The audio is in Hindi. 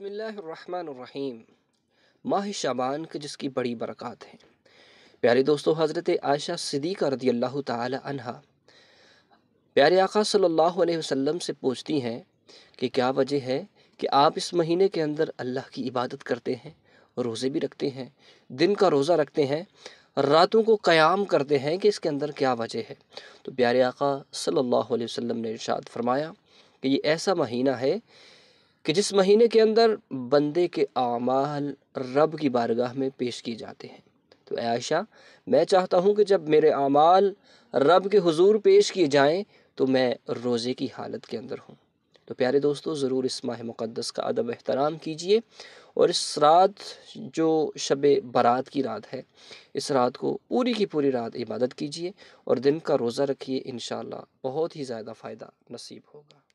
बसमीम माह शबान के जिसकी बड़ी बरक़ात है प्यारे दोस्तों हज़रत आयशा सदीक़ा रदी अल्लाह तहा प्यारे आका सल्लल्लाहु अलैहि वसल्लम से पूछती हैं कि क्या वजह है कि आप इस महीने के अंदर अल्लाह की इबादत करते हैं रोज़े भी रखते हैं दिन का रोज़ा रखते हैं रातों को क़याम करते हैं कि इसके अंदर क्या वजह है तो प्यारे आका सल्ला वसम ने इर्शाद फरमाया कि ये ऐसा महीना है कि जिस महीने के अंदर बंदे के आमाल रब की बारगाह में पेश किए जाते हैं तो आयशा मैं चाहता हूँ कि जब मेरे आमाल रब के हुजूर पेश किए जाएं तो मैं रोज़े की हालत के अंदर हूँ तो प्यारे दोस्तों ज़रूर इस माह मुक़दस का अदब एहतराम कीजिए और इस रात जो शब बारात की रात है इस रात को पूरी की पूरी रात इबादत कीजिए और दिन का रोज़ा रखिए इन बहुत ही ज़्यादा फ़ायदा नसीब होगा